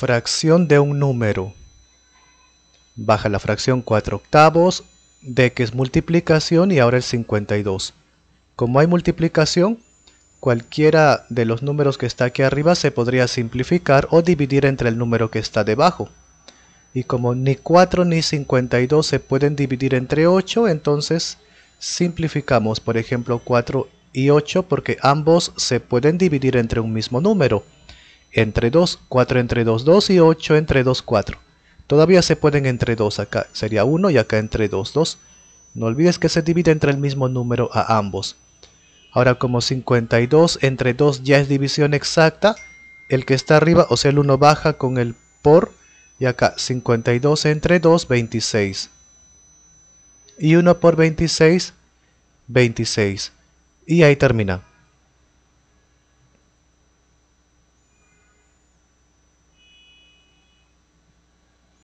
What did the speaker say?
Fracción de un número. Baja la fracción 4 octavos, de que es multiplicación y ahora el 52. Como hay multiplicación, cualquiera de los números que está aquí arriba se podría simplificar o dividir entre el número que está debajo. Y como ni 4 ni 52 se pueden dividir entre 8, entonces simplificamos, por ejemplo, 4 y 8 porque ambos se pueden dividir entre un mismo número entre 2, 4 entre 2, 2 y 8 entre 2, 4. Todavía se pueden entre 2, acá sería 1 y acá entre 2, 2. No olvides que se divide entre el mismo número a ambos. Ahora como 52 entre 2 ya es división exacta, el que está arriba, o sea el 1 baja con el por, y acá 52 entre 2, 26. Y 1 por 26, 26. Y ahí termina.